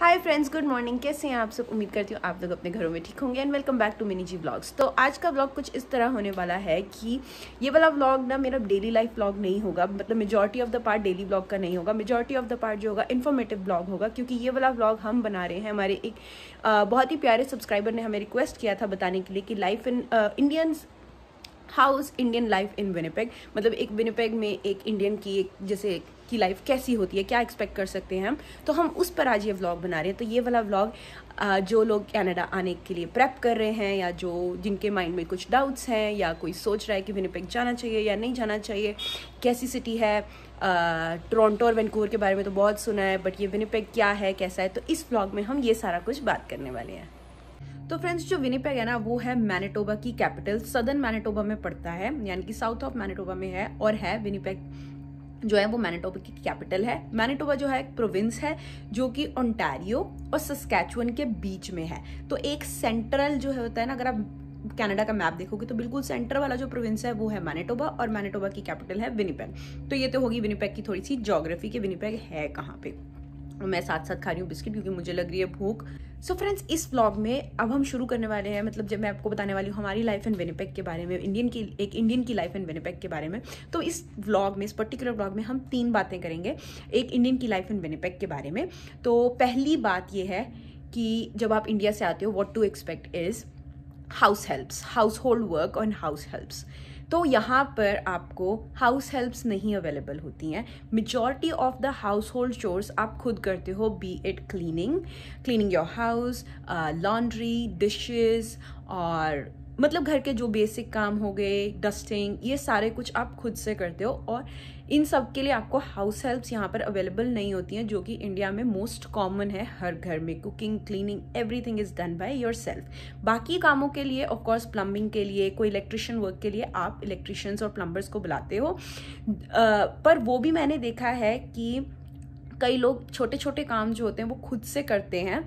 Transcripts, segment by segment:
Hi friends good morning कैसे हैं आप सब उम्मीद करती हूँ आप लोग अपने घरों में ठीक होंगे and welcome back to mini G blogs तो आज का ब्लॉग कुछ इस तरह होने वाला है कि ये वाला ब्लॉग ना मेरा डेली लाइफ ब्लॉग नहीं होगा मतलब majority of the part daily blog का नहीं होगा मेजॉरिटी ऑफ द पार्ट जो होगा इन्फॉर्मेटिव ब्लॉग होगा क्योंकि ये वाला ब्लॉग हम बना रहे हैं हमारे एक आ, बहुत ही प्यारे सब्सक्राइबर ने हमें रिक्वेस्ट किया था बताने के लिए कि life in Indians house Indian life in Winnipeg मतलब एक विनिपेग में एक इंडियन की एक जैसे एक की लाइफ कैसी होती है क्या एक्सपेक्ट कर सकते हैं हम तो हम उस पर आज ये व्लॉग बना रहे हैं तो ये वाला व्लॉग जो लोग कनाडा आने के लिए प्रेप कर रहे हैं या जो जिनके माइंड में कुछ डाउट्स हैं या कोई सोच रहा है कि विनिपेग जाना चाहिए या नहीं जाना चाहिए कैसी सिटी है टोरंटो और वैनकूवर के बारे में तो बहुत सुना है बट ये विनिपेग क्या है कैसा है तो इस ब्लॉग में हम ये सारा कुछ बात करने वाले हैं तो फ्रेंड्स जो विनीपेग है ना वो है मैनेटोबा की कैपिटल सदर्न मैनेटोबा में पड़ता है यानी कि साउथ ऑफ मैनेटोबा में है और है विनीपेग जो है वो मैनिटोबा की कैपिटल है मैनिटोबा जो है एक प्रोविंस है जो कि ओंटारियो और सस्कैचुअन के बीच में है तो एक सेंट्रल जो है होता है ना अगर आप कनाडा का मैप देखोगे तो बिल्कुल सेंटर वाला जो प्रोविंस है वो है मैनिटोबा और मैनिटोबा की कैपिटल है विनीपेग तो ये तो होगी विनीपेग की थोड़ी सी जोग्राफी के विनीपेग है कहाँ पे मैं साथ साथ खा रही हूँ बिस्किट क्योंकि मुझे लग रही है भूख सो so फ्रेंड्स इस ब्लॉग में अब हम शुरू करने वाले हैं मतलब जब मैं आपको बताने वाली हूँ हमारी लाइफ एंड विनिपेक के बारे में इंडियन की एक इंडियन की लाइफ एंड विनिपेक के बारे में तो इस ब्लॉग में इस पर्टिकुलर ब्लॉग में हम तीन बातें करेंगे एक इंडियन की लाइफ एंड विनिपेक के बारे में तो पहली बात यह है कि जब आप इंडिया से आते हो what to expect is house helps household work on house helps तो यहाँ पर आपको हाउस हेल्प्स नहीं अवेलेबल होती हैं majority of the household chores आप खुद करते हो be it cleaning cleaning your house laundry dishes और मतलब घर के जो बेसिक काम हो गए डस्टिंग ये सारे कुछ आप खुद से करते हो और इन सब के लिए आपको हाउस हेल्प्स यहाँ पर अवेलेबल नहीं होती हैं जो कि इंडिया में मोस्ट कॉमन है हर घर में cooking cleaning everything is done by yourself बाकी कामों के लिए ऑफकोर्स प्लम्बिंग के लिए कोई इलेक्ट्रिशियन वर्क के लिए आप इलेक्ट्रिशियंस और प्लम्बर्स को बुलाते हो आ, पर वो भी मैंने देखा है कि कई लोग छोटे छोटे काम जो होते हैं वो खुद से करते हैं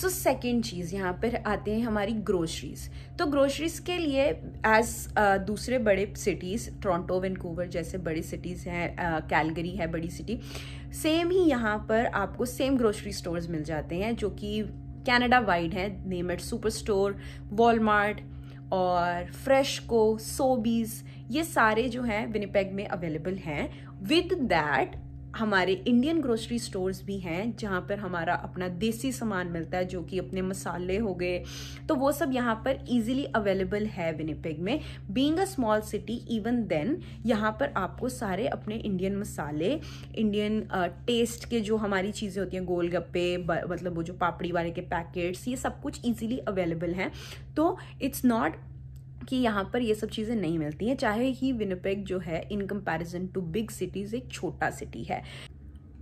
सो सेकेंड चीज़ यहाँ पर आते हैं हमारी ग्रोसरीज तो ग्रोसरीज के लिए एज uh, दूसरे बड़े सिटीज़ टोरंटो वनकूवर जैसे बड़ी सिटीज़ हैं कैलगरी है बड़ी सिटी सेम ही यहाँ पर आपको सेम ग्रोसरी स्टोर्स मिल जाते हैं जो कि कैनेडा वाइड हैं name it superstore Walmart और फ्रेश को सोबीज ये सारे जो हैं विनीपैग में अवेलेबल हैं विद दैट हमारे इंडियन ग्रोसरी स्टोर्स भी हैं जहाँ पर हमारा अपना देसी सामान मिलता है जो कि अपने मसाले हो गए तो वो सब यहाँ पर इजीली अवेलेबल है विनीपेग में being a small city even then यहाँ पर आपको सारे अपने इंडियन मसाले इंडियन टेस्ट के जो हमारी चीज़ें होती हैं गोल गप्पे मतलब वो जो पापड़ी वाले के पैकेट्स ये सब कुछ ईजिली अवेलेबल हैं तो इट्स नॉट कि यहाँ पर ये सब चीज़ें नहीं मिलती हैं चाहे ही विनपेग जो है in comparison to big cities एक छोटा सिटी है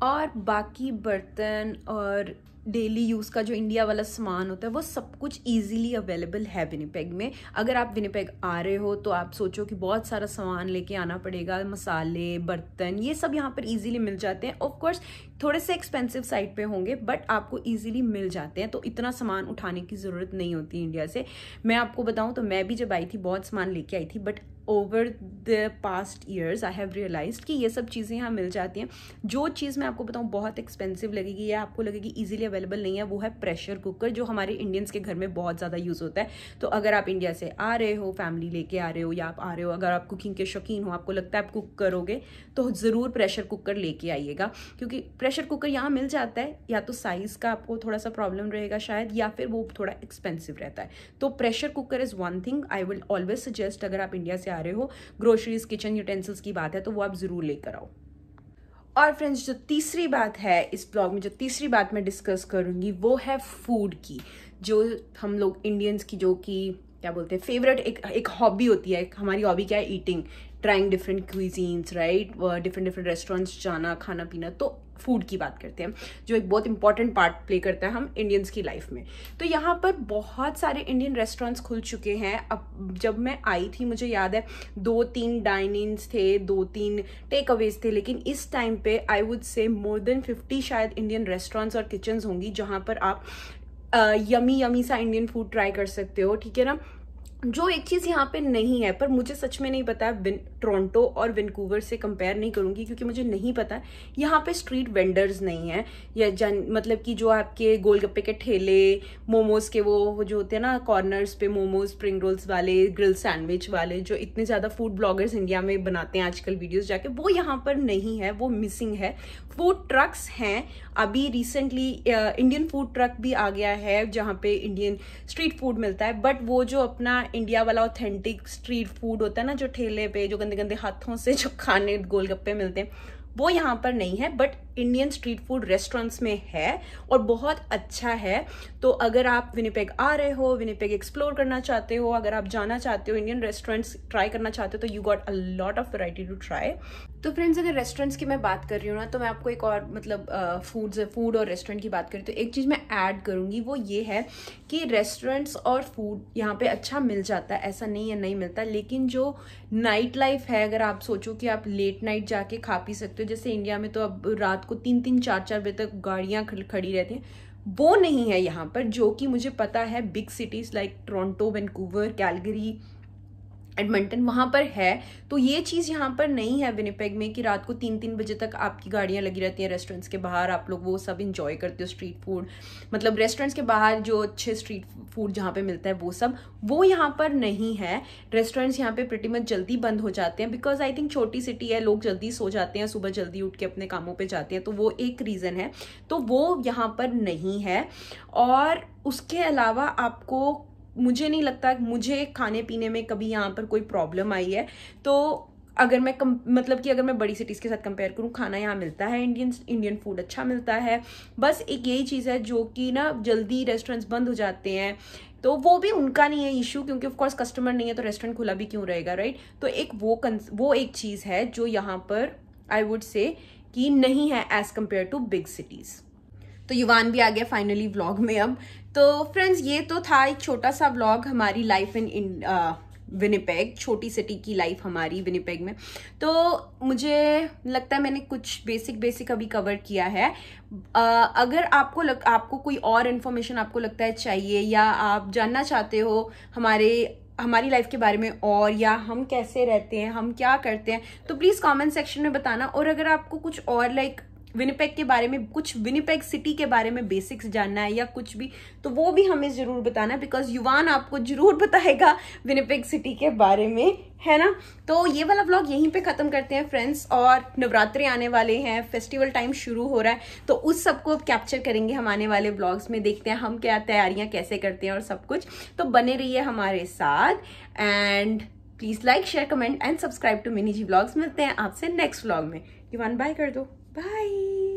और बाकी बर्तन और डेली यूज़ का जो इंडिया वाला सामान होता है वो सब कुछ इजीली अवेलेबल है विनीपैग में अगर आप विनीपैग आ रहे हो तो आप सोचो कि बहुत सारा सामान लेके आना पड़ेगा मसाले बर्तन ये सब यहाँ पर इजीली मिल जाते हैं ऑफ कोर्स थोड़े से एक्सपेंसिव साइड पे होंगे बट आपको इजीली मिल जाते हैं तो इतना सामान उठाने की ज़रूरत नहीं होती इंडिया से मैं आपको बताऊँ तो मैं भी जब आई थी बहुत सामान लेके आई थी but over the past years I have realize कि ये सब चीज़ें यहाँ मिल जाती हैं जो चीज़ मैं आपको बताऊँ बहुत एक्सपेंसिव लगेगी या आपको लगेगी ईजिली अवेलेबल नहीं है वो है प्रेशर कुकर जो हमारे इंडियंस के घर में बहुत ज़्यादा यूज़ होता है तो अगर आप इंडिया से आ रहे हो फैमिली लेके आ रहे हो या आप आ रहे हो अगर आप कुकिंग के शौकीन हो आपको लगता है आप कुक करोगे तो ज़रूर प्रेशर कुकर लेके आइएगा क्योंकि प्रेशर कुकर यहाँ मिल जाता है या तो साइज़ का आपको थोड़ा सा प्रॉब्लम रहेगा शायद या फिर वो थोड़ा एक्सपेंसिव रहता है तो pressure cooker is one thing I will always suggest अगर आप इंडिया से जा रहे हो ग्रोसरीज किचन यूटेंसिल्स की बात है तो वो आप ज़रूर लेकर आओ और फ्रेंड्स जो तीसरी बात है इस ब्लॉग में जो तीसरी बात मैं डिस्कस करूँगी वो है फूड की जो हम लोग इंडियंस की जो कि क्या बोलते हैं फेवरेट एक एक हॉबी होती है हमारी हॉबी क्या है eating trying different cuisines right different different restaurants जाना खाना पीना तो फूड की बात करते हैं जो एक बहुत इंपॉर्टेंट पार्ट प्ले करता है हम इंडियंस की लाइफ में तो यहाँ पर बहुत सारे इंडियन रेस्टोरेंट्स खुल चुके हैं अब जब मैं आई थी मुझे याद है दो तीन डाइनिंग्स थे दो तीन टेक अवेज थे लेकिन इस टाइम पे I would say more than fifty शायद इंडियन रेस्टोरेंट्स और किचन्स होंगी जहाँ पर आप यमी यमी सा इंडियन फूड ट्राई कर सकते हो ठीक है ना जो एक चीज़ यहाँ पे नहीं है पर मुझे सच में नहीं पता है टोरंटो और विनकूवर से कंपेयर नहीं करूँगी क्योंकि मुझे नहीं पता यहाँ पे स्ट्रीट वेंडर्स नहीं है या जन मतलब कि जो आपके गोलगप्पे के ठेले मोमोज के वो जो होते हैं ना कॉर्नर्स पे मोमोज स्प्रिंग रोल्स वाले ग्रिल सैंडविच वाले जो इतने ज़्यादा फूड ब्लॉगर्स इंडिया में बनाते हैं आजकल वीडियोज़ जाके वो यहाँ पर नहीं है वो मिसिंग है फूड ट्रक्स हैं अभी रिसेंटली इंडियन फूड ट्रक भी आ गया है जहाँ पे इंडियन स्ट्रीट फूड मिलता है बट वो जो अपना इंडिया वाला ऑथेंटिक स्ट्रीट फूड होता है ना जो ठेले पे जो गंदे गंदे हाथों से जो खाने गोलगप्पे मिलते हैं वो यहाँ पर नहीं है but Indian street food restaurants में है और बहुत अच्छा है तो अगर आप विनीपेग आ रहे हो विनीपेग एक्सप्लोर करना चाहते हो अगर आप जाना चाहते हो इंडियन रेस्टोरेंट्स ट्राई करना चाहते हो तो you got a lot of variety to try तो फ्रेंड्स अगर रेस्टोरेंट्स की मैं बात कर रही हूँ ना तो मैं आपको एक और मतलब फूड्स फूड और रेस्टोरेंट की बात करी तो एक चीज़ मैं ऐड करूँगी वो ये है कि रेस्टोरेंट्स और फूड यहाँ पे अच्छा मिल जाता है ऐसा नहीं है नहीं मिलता लेकिन जो नाइट लाइफ है अगर आप सोचो कि आप लेट नाइट जाके खा पी सकते हो वजह से इंडिया में तो अब रात को तीन तीन चार चार बजे तक गाड़ियाँ खड़ी रहती हैं वो नहीं है यहाँ पर जो कि मुझे पता है big cities like Toronto Vancouver Calgary Edmonton वहाँ पर है तो ये चीज़ यहाँ पर नहीं है विनीपेग में कि रात को तीन तीन बजे तक आपकी गाड़ियाँ लगी रहती हैं रेस्टोरेंट्स के बाहर आप लोग वो सब इन्जॉय करते हो स्ट्रीट फूड मतलब रेस्टोरेंट्स के बाहर जो अच्छे स्ट्रीट फूड जहाँ पे मिलता है वो सब वो यहाँ पर नहीं है रेस्टोरेंट्स यहाँ पर pretty मच जल्दी बंद हो जाते हैं बिकॉज आई थिंक छोटी सिटी है लोग जल्दी सो जाते हैं सुबह जल्दी उठ के अपने कामों पर जाते हैं तो वो एक रीज़न है तो वो यहाँ पर नहीं है और उसके अलावा आपको मुझे नहीं लगता मुझे खाने पीने में कभी यहाँ पर कोई प्रॉब्लम आई है तो अगर मैं कम मतलब कि अगर मैं बड़ी सिटीज़ के साथ कंपेयर करूँ खाना यहाँ मिलता है इंडियन इंडियन फूड अच्छा मिलता है बस एक यही चीज़ है जो कि ना जल्दी रेस्टोरेंट्स बंद हो जाते हैं तो वो भी उनका नहीं है इशू क्योंकि ऑफकोर्स कस्टमर नहीं है तो रेस्टोरेंट खुला भी क्यों रहेगा राइट तो एक वो वो एक चीज़ है जो यहाँ पर आई वुड से कि नहीं है as compare to big cities तो युवान भी आ गया फाइनली व्लॉग में अब तो फ्रेंड्स ये तो था एक छोटा सा व्लॉग हमारी लाइफ इन विनीपेग छोटी सिटी की लाइफ हमारी विनीपेग में तो मुझे लगता है मैंने कुछ बेसिक बेसिक अभी कवर किया है आ, अगर आपको लग आपको कोई और इन्फॉर्मेशन आपको लगता है चाहिए या आप जानना चाहते हो हमारे हमारी लाइफ के बारे में और या हम कैसे रहते हैं हम क्या करते हैं तो प्लीज़ कमेंट सेक्शन में बताना और अगर आपको कुछ और लाइक विनिपेग के बारे में कुछ विनिपेग सिटी के बारे में बेसिक्स जानना है या कुछ भी तो वो भी हमें ज़रूर बताना बिकॉज युवान आपको ज़रूर बताएगा विनिपेग सिटी के बारे में है ना तो ये वाला ब्लॉग यहीं पे ख़त्म करते हैं फ्रेंड्स और नवरात्रे आने वाले हैं फेस्टिवल टाइम शुरू हो रहा है तो उस सबको कैप्चर करेंगे हम आने वाले ब्लॉग्स में देखते हैं हम क्या तैयारियां कैसे करते हैं और सब कुछ तो बने रहिए हमारे साथ and please like share comment and subscribe to mini G blogs मिलते हैं आपसे नेक्स्ट ब्लॉग में युवान बाय कर दो Bye.